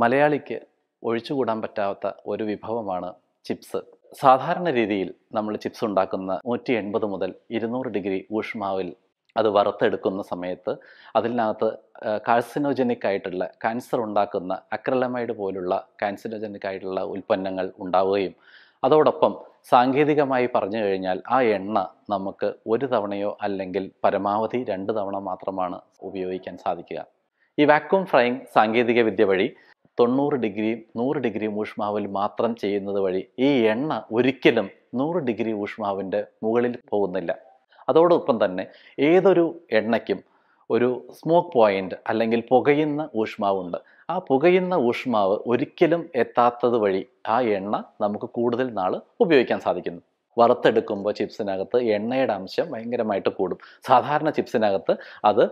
മലയാളിക്ക് ഒഴിച്ചുകൂടാൻ പറ്റാത്ത ഒരു വിഭവമാണ് ചിപ്സ് സാധാരണ രീതിയിൽ നമ്മൾ ചിപ്സ് ഉണ്ടാക്കുന്ന നൂറ്റി എൺപത് മുതൽ ഇരുന്നൂറ് ഡിഗ്രി ഊഷ്മാവിൽ അത് വറുത്തെടുക്കുന്ന സമയത്ത് അതിനകത്ത് കാഴ്സിനോജനിക് ആയിട്ടുള്ള ക്യാൻസർ ഉണ്ടാക്കുന്ന അക്രലമൈഡ് പോലുള്ള കാൻസറോജനിക് ആയിട്ടുള്ള ഉൽപ്പന്നങ്ങൾ ഉണ്ടാവുകയും അതോടൊപ്പം സാങ്കേതികമായി പറഞ്ഞു കഴിഞ്ഞാൽ ആ എണ്ണ നമുക്ക് ഒരു തവണയോ അല്ലെങ്കിൽ പരമാവധി രണ്ട് തവണ മാത്രമാണ് ഉപയോഗിക്കാൻ സാധിക്കുക ഈ വാക്വം ഫ്രൈയിങ് സാങ്കേതിക വിദ്യ വഴി തൊണ്ണൂറ് ഡിഗ്രിയും നൂറ് ഡിഗ്രിയും ഊഷ്മാവിൽ മാത്രം ചെയ്യുന്നത് വഴി ഈ എണ്ണ ഒരിക്കലും നൂറ് ഡിഗ്രി ഊഷ്മാവിൻ്റെ മുകളിൽ പോകുന്നില്ല അതോടൊപ്പം തന്നെ ഏതൊരു എണ്ണയ്ക്കും ഒരു സ്മോക്ക് പോയിന്റ് അല്ലെങ്കിൽ പുകയുന്ന ഊഷ്മാവുണ്ട് ആ പുകയുന്ന ഊഷ്മാവ് ഒരിക്കലും എത്താത്തത് വഴി ആ എണ്ണ നമുക്ക് കൂടുതൽ നാൾ ഉപയോഗിക്കാൻ സാധിക്കുന്നു വറുത്തെടുക്കുമ്പോൾ ചിപ്സിനകത്ത് എണ്ണയുടെ അംശം ഭയങ്കരമായിട്ട് കൂടും സാധാരണ ചിപ്സിനകത്ത് അത്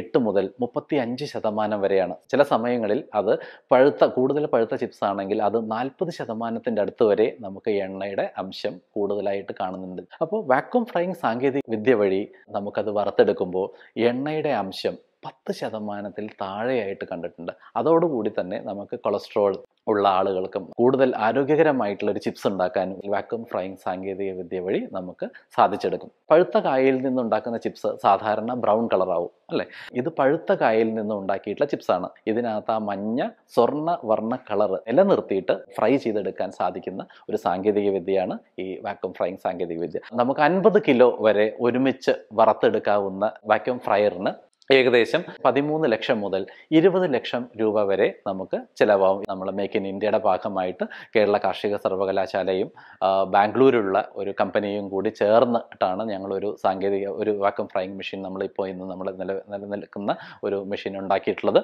എട്ട് മുതൽ മുപ്പത്തി അഞ്ച് ശതമാനം വരെയാണ് ചില സമയങ്ങളിൽ അത് പഴുത്ത കൂടുതൽ പഴുത്ത ചിപ്സ് ആണെങ്കിൽ അത് നാൽപ്പത് ശതമാനത്തിൻ്റെ അടുത്ത് വരെ നമുക്ക് എണ്ണയുടെ അംശം കൂടുതലായിട്ട് കാണുന്നുണ്ട് അപ്പോൾ വാക്വം ഫ്രൈയിങ് സാങ്കേതിക വിദ്യ വഴി നമുക്കത് വറുത്തെടുക്കുമ്പോൾ എണ്ണയുടെ അംശം പത്ത് ശതമാനത്തിൽ താഴെയായിട്ട് കണ്ടിട്ടുണ്ട് അതോടുകൂടി തന്നെ നമുക്ക് കൊളസ്ട്രോൾ ഉള്ള ആളുകൾക്കും കൂടുതൽ ആരോഗ്യകരമായിട്ടുള്ള ഒരു ചിപ്സ് ഉണ്ടാക്കാനും വാക്വം ഫ്രൈയിങ് സാങ്കേതിക വിദ്യ വഴി നമുക്ക് സാധിച്ചെടുക്കും പഴുത്ത കായയിൽ നിന്നുണ്ടാക്കുന്ന ചിപ്സ് സാധാരണ ബ്രൗൺ കളറാവും അല്ലേ ഇത് പഴുത്ത കായയിൽ നിന്ന് ഉണ്ടാക്കിയിട്ടുള്ള ചിപ്സാണ് ഇതിനകത്ത് ആ മഞ്ഞ സ്വർണ്ണ വർണ്ണ കളർ നിലനിർത്തിയിട്ട് ഫ്രൈ ചെയ്തെടുക്കാൻ സാധിക്കുന്ന ഒരു സാങ്കേതിക വിദ്യയാണ് ഈ വാക്വം ഫ്രൈയിങ് സാങ്കേതിക വിദ്യ നമുക്ക് അൻപത് കിലോ വരെ ഒരുമിച്ച് വറുത്തെടുക്കാവുന്ന വാക്വം ഫ്രയറിന് ഏകദേശം പതിമൂന്ന് ലക്ഷം മുതൽ ഇരുപത് ലക്ഷം രൂപ വരെ നമുക്ക് ചിലവാകും നമ്മൾ മേക്ക് ഇൻ ഇന്ത്യയുടെ ഭാഗമായിട്ട് കേരള കാർഷിക സർവകലാശാലയും ബാംഗ്ലൂരിലുള്ള ഒരു കമ്പനിയും കൂടി ചേർന്നിട്ടാണ് ഞങ്ങളൊരു സാങ്കേതിക ഒരു വാക്വം ഫ്രൈയിങ് മെഷീൻ നമ്മളിപ്പോൾ ഇന്ന് നമ്മൾ നില നിലനിൽക്കുന്ന ഒരു മെഷീൻ ഉണ്ടാക്കിയിട്ടുള്ളത്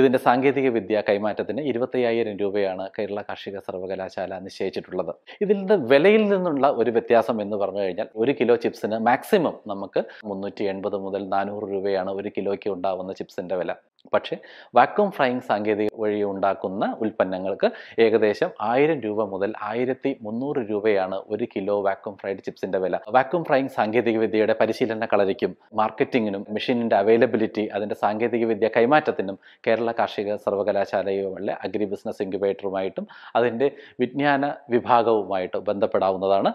ഇതിൻ്റെ സാങ്കേതിക വിദ്യ കൈമാറ്റത്തിന് ഇരുപത്തയ്യായിരം രൂപയാണ് കേരള കാർഷിക സർവകലാശാല നിശ്ചയിച്ചിട്ടുള്ളത് ഇതിൽ നിന്ന് വിലയിൽ നിന്നുള്ള ഒരു വ്യത്യാസം എന്ന് പറഞ്ഞു കഴിഞ്ഞാൽ ഒരു കിലോ ചിപ്സിന് മാക്സിമം നമുക്ക് മുന്നൂറ്റി എൺപത് മുതൽ നാനൂറ് രൂപയാണ് ഒരു കിലോയ്ക്ക് ഉണ്ടാവുന്ന ചിപ്സിൻ്റെ വില പക്ഷേ വാക്വം ഫ്രൈയിങ് സാങ്കേതിക വഴി ഉണ്ടാക്കുന്ന ഉൽപ്പന്നങ്ങൾക്ക് ഏകദേശം ആയിരം രൂപ മുതൽ ആയിരത്തി മുന്നൂറ് രൂപയാണ് ഒരു കിലോ വാക്വം ഫ്രൈഡ് ചിപ്സിന്റെ വില വാക്വം ഫ്രൈയിങ് സാങ്കേതികവിദ്യയുടെ പരിശീലന കളരിക്കും മാർക്കറ്റിങ്ങിനും മെഷീനിന്റെ അവൈലബിലിറ്റി അതിന്റെ സാങ്കേതികവിദ്യ കൈമാറ്റത്തിനും കേരള കാർഷിക സർവകലാശാലയുമല്ലേ അഗ്രി ബിസിനസ് ഇൻക്യുബേറ്ററുമായിട്ടും അതിന്റെ വിജ്ഞാന വിഭാഗവുമായിട്ട് ബന്ധപ്പെടാവുന്നതാണ്